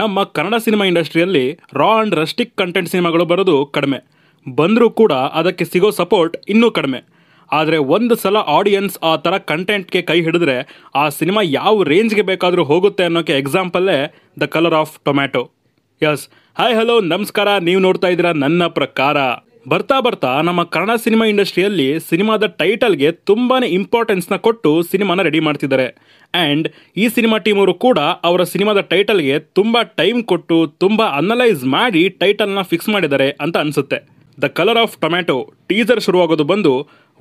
ನಮ್ಮ ಕನ್ನಡ ಸಿನಿಮಾ ಇಂಡಸ್ಟ್ರಿಯಲ್ಲಿ ರಾ and rustic content ಸಿನಿಮಾಗಳು ಬರೋದು ಕಡಿಮೆ ಬಂದರೂ ಕೂಡ ಅದಕ್ಕೆ ಸಿಗೋ ಸಪೋರ್ಟ್ ಇನ್ನೂ ಕಡಿಮೆ ಆದರೆ ಒಂದು ಸಲ ಆಡಿಯನ್ಸ್ ಆ ಥರ ಕಂಟೆಂಟ್ಗೆ ಕೈ ಹಿಡಿದ್ರೆ ಆ ಸಿನಿಮಾ ಯಾವ ರೇಂಜ್ಗೆ ಬೇಕಾದರೂ ಹೋಗುತ್ತೆ ಅನ್ನೋಕ್ಕೆ ಎಕ್ಸಾಂಪಲ್ಲೇ the colour of tomato yes hi hello ನಮಸ್ಕಾರ ನೀವು ನೋಡ್ತಾ ಇದ್ದೀರಾ ನನ್ನ ಪ್ರಕಾರ ಬರ್ತಾ ಬರ್ತಾ ನಮ್ಮ ಕನ್ನಡ ಸಿನಿಮಾ ಇಂಡಸ್ಟ್ರಿಯಲ್ಲಿ ಸಿನಿಮಾದ ಟೈಟಲ್ಗೆ ತುಂಬಾ ಇಂಪಾರ್ಟೆನ್ಸ್ನ ಕೊಟ್ಟು ಸಿನಿಮಾನ ರೆಡಿ ಮಾಡ್ತಿದ್ದಾರೆ ಆ್ಯಂಡ್ ಈ ಸಿನಿಮಾ ಅವರು ಕೂಡ ಅವರ ಸಿನಿಮಾದ ಟೈಟಲ್ಗೆ ತುಂಬ ಟೈಮ್ ಕೊಟ್ಟು ತುಂಬ ಅನಲೈಸ್ ಮಾಡಿ ಟೈಟಲ್ನ ಫಿಕ್ಸ್ ಮಾಡಿದ್ದಾರೆ ಅಂತ ಅನಿಸುತ್ತೆ the colour of tomato teaser ಶುರುವಾಗೋದು ಬಂದು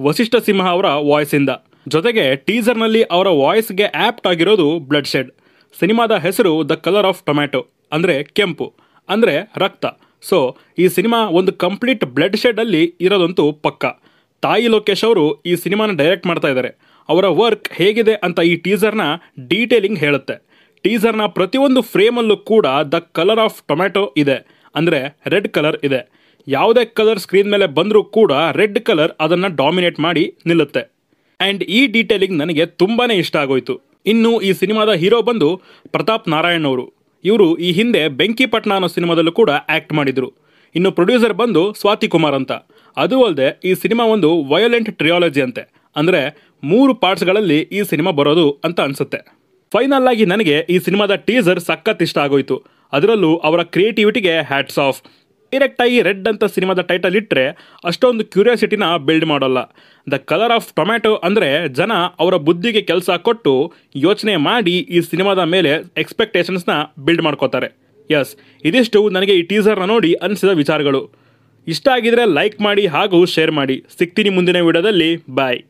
ವಸಿಷ್ಠ ಸಿಂಹ ಅವರ ವಾಯ್ಸಿಂದ ಜೊತೆಗೆ ಟೀಸರ್ನಲ್ಲಿ ಅವರ ವಾಯ್ಸ್ಗೆ ಆ್ಯಪ್ಟ್ ಆಗಿರೋದು ಬ್ಲಡ್ ಶೆಡ್ ಸಿನಿಮಾದ ಹೆಸರು ದ ಕಲರ್ ಆಫ್ ಟೊಮ್ಯಾಟೊ ಅಂದರೆ ಕೆಂಪು ಅಂದರೆ ರಕ್ತ ಸೊ ಈ ಸಿನಿಮಾ ಒಂದು ಕಂಪ್ಲೀಟ್ ಬ್ಲಡ್ ಶೆಡ್ ಅಲ್ಲಿ ಇರೋದಂತೂ ಪಕ್ಕ ತಾಯಿ ಲೋಕೇಶ್ ಅವರು ಈ ಸಿನಿಮಾನ ಡೈರೆಕ್ಟ್ ಮಾಡ್ತಾ ಇದ್ದಾರೆ ಅವರ ವರ್ಕ್ ಹೇಗಿದೆ ಅಂತ ಈ ಟೀಸರ್ನ ಡೀಟೇಲಿಂಗ್ ಹೇಳುತ್ತೆ ಟೀಸರ್ನ ಪ್ರತಿಯೊಂದು ಫ್ರೇಮಲ್ಲೂ ಕೂಡ ದ ಕಲರ್ ಆಫ್ ಟೊಮ್ಯಾಟೊ ಇದೆ ಅಂದರೆ ರೆಡ್ ಕಲರ್ ಇದೆ ಯಾವುದೇ ಕಲರ್ ಸ್ಕ್ರೀನ್ ಮೇಲೆ ಬಂದರೂ ಕೂಡ ರೆಡ್ ಕಲರ್ ಅದನ್ನು ಡಾಮಿನೇಟ್ ಮಾಡಿ ನಿಲ್ಲುತ್ತೆ ಆ್ಯಂಡ್ ಈ ಡೀಟೇಲಿಂಗ್ ನನಗೆ ತುಂಬಾ ಇಷ್ಟ ಆಗೋಯ್ತು ಇನ್ನು ಈ ಸಿನಿಮಾದ ಹೀರೋ ಬಂದು ಪ್ರತಾಪ್ ನಾರಾಯಣ್ ಅವರು ಇವರು ಈ ಹಿಂದೆ ಬೆಂಕಿಪಟ್ನ ಅನ್ನೋ ಸಿನಿಮಾದಲ್ಲೂ ಕೂಡ ಆ್ಯಕ್ಟ್ ಮಾಡಿದರು ಇನ್ನು ಪ್ರೊಡ್ಯೂಸರ್ ಬಂದು ಸ್ವಾತಿ ಕುಮಾರ್ ಅಂತ ಅದು ಅಲ್ಲದೆ ಈ ಸಿನಿಮಾ ಒಂದು ವಯೋಲೆಂಟ್ ಟ್ರಿಯಾಲಜಿ ಅಂತೆ ಅಂದರೆ ಮೂರು ಪಾರ್ಟ್ಸ್ಗಳಲ್ಲಿ ಈ ಸಿನಿಮಾ ಬರೋದು ಅಂತ ಅನಿಸುತ್ತೆ ಫೈನಲ್ ಆಗಿ ನನಗೆ ಈ ಸಿನಿಮಾದ ಟೀಸರ್ ಸಖತ್ ಇಷ್ಟ ಆಗೋಯ್ತು ಅದರಲ್ಲೂ ಅವರ ಕ್ರಿಯೇಟಿವಿಟಿಗೆ ಹ್ಯಾಟ್ಸ್ ಆಫ್ ಡೈರೆಕ್ಟಾಗಿ ರೆಡ್ ಅಂತ ಸಿನಿಮಾದ ಟೈಟಲ್ ಇಟ್ಟರೆ ಅಷ್ಟೊಂದು ಕ್ಯೂರಿಯಾಸಿಟಿನ ಬಿಲ್ಡ್ ಮಾಡೋಲ್ಲ ದ ಕಲರ್ ಆಫ್ ಟೊಮ್ಯಾಟೊ ಅಂದರೆ ಜನ ಅವರ ಬುದ್ಧಿಗೆ ಕೆಲಸ ಕೊಟ್ಟು ಯೋಚನೆ ಮಾಡಿ ಈ ಸಿನಿಮಾದ ಮೇಲೆ ಎಕ್ಸ್ಪೆಕ್ಟೇಷನ್ಸ್ನ ಬಿಲ್ಡ್ ಮಾಡ್ಕೋತಾರೆ ಎಸ್ ಇದಿಷ್ಟು ನನಗೆ ಈ ಟೀಸರ್ನ ನೋಡಿ ಅನಿಸಿದ ವಿಚಾರಗಳು ಇಷ್ಟ ಆಗಿದರೆ ಲೈಕ್ ಮಾಡಿ ಹಾಗೂ ಶೇರ್ ಮಾಡಿ ಸಿಗ್ತೀನಿ ಮುಂದಿನ ವಿಡಿಯೋದಲ್ಲಿ ಬಾಯ್